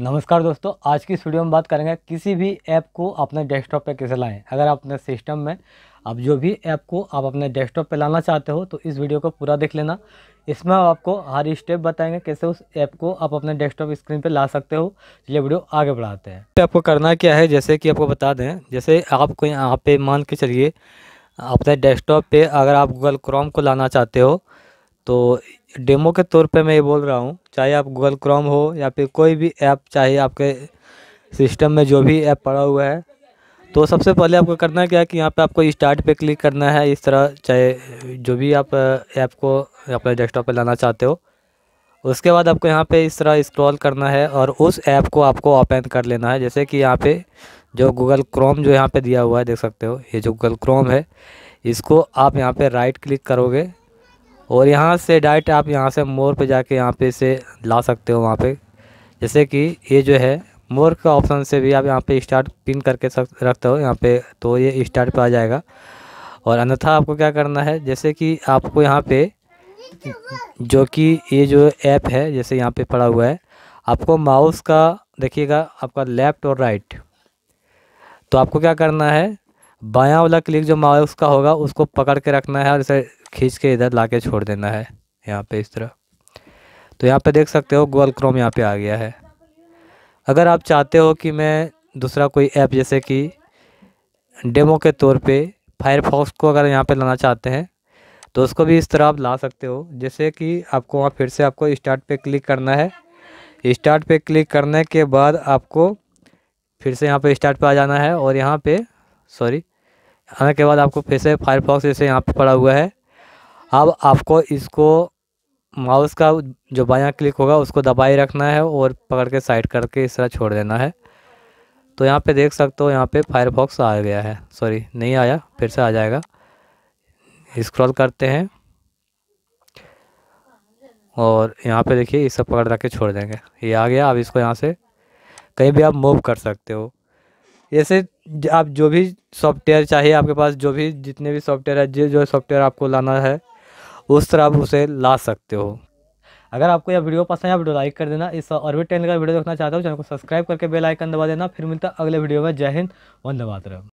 नमस्कार दोस्तों आज की इस वीडियो में बात करेंगे किसी भी ऐप को अपने डेस्कटॉप पे कैसे लाएं अगर आप अपने सिस्टम में आप जो भी ऐप को आप अपने डेस्कटॉप पे लाना चाहते हो तो इस वीडियो को पूरा देख लेना इसमें हम आपको हर स्टेप बताएंगे कैसे उस ऐप को आप अपने डेस्कटॉप स्क्रीन पे ला सकते हो ये वीडियो आगे बढ़ाते हैं तो आपको करना क्या है जैसे कि आपको बता दें जैसे आपको यहाँ पे मान के चलिए अपने डेस्कटॉप पर अगर आप गूगल क्रोम को लाना चाहते हो तो डेमो के तौर पे मैं ये बोल रहा हूँ चाहे आप गूगल क्रोम हो या फिर कोई भी ऐप चाहे आपके सिस्टम में जो भी ऐप पड़ा हुआ है तो सबसे पहले आपको करना क्या है कि यहाँ पे आपको स्टार्ट पे क्लिक करना है इस तरह चाहे जो भी आप ऐप को अपने डेस्कटॉप पे लाना चाहते हो उसके बाद आपको यहाँ पे इस तरह स्क्रॉल करना है और उस ऐप को आपको ओपन कर लेना है जैसे कि यहाँ पे जो गूगल क्रोम जो यहाँ पे दिया हुआ है देख सकते हो ये जो गूगल क्रोम है इसको आप यहाँ पर राइट क्लिक करोगे और यहाँ से डायरेक्ट आप यहाँ से मोर पे जाके यहाँ पे से ला सकते हो वहाँ पे जैसे कि ये जो है मोर का ऑप्शन से भी आप यहाँ पे स्टार्ट पिन करके रखते हो यहाँ पे तो ये स्टार्ट पे आ जाएगा और अन्यथा आपको क्या करना है जैसे कि आपको यहाँ पे जो कि ये जो ऐप है जैसे यहाँ पे पड़ा हुआ है आपको माउस का देखिएगा आपका लेफ्ट और राइट तो आपको क्या करना है बायां वाला क्लिक जो माउस का होगा उसको पकड़ के रखना है और इसे खींच के इधर ला के छोड़ देना है यहाँ पे इस तरह तो यहाँ पे देख सकते हो गूगल क्रोम यहाँ पे आ गया है अगर आप चाहते हो कि मैं दूसरा कोई ऐप जैसे कि डेमो के तौर पे फायरफॉक्स को अगर यहाँ पे लाना चाहते हैं तो उसको भी इस तरह आप ला सकते हो जैसे कि आपको वहाँ फिर से आपको स्टार्ट पे क्लिक करना है स्टार्ट पे क्लिक करने के बाद आपको फिर से यहाँ पर स्टार्ट पर आ जाना है और यहाँ पर सॉरी आने के बाद आपको फिर से फायरफॉक्स जैसे यहाँ पे पड़ा हुआ है अब आपको इसको माउस का जो बायां क्लिक होगा उसको दबाए रखना है और पकड़ के साइड करके इस तरह छोड़ देना है तो यहाँ पे देख सकते हो यहाँ पे फायरफॉक्स आ गया है सॉरी नहीं आया फिर से आ जाएगा स्क्रॉल करते हैं और यहाँ पे देखिए इस सब पकड़ रख के छोड़ देंगे ये आ गया अब इसको यहाँ से कहीं भी आप मूव कर सकते हो ऐसे आप जो भी सॉफ्टवेयर चाहिए आपके पास जो भी जितने भी सॉफ्टवेयर है जो जो सॉफ्टवेयर आपको लाना है उस तरह आप उसे ला सकते हो अगर आपको यह वीडियो पसंद है वीडियो लाइक कर देना इस और भी टेन का वीडियो देखना चाहते हो चैनल को सब्सक्राइब करके बेल आइकन दबा देना फिर मिलता है अगले वीडियो में जय हिंद वंदे मातरम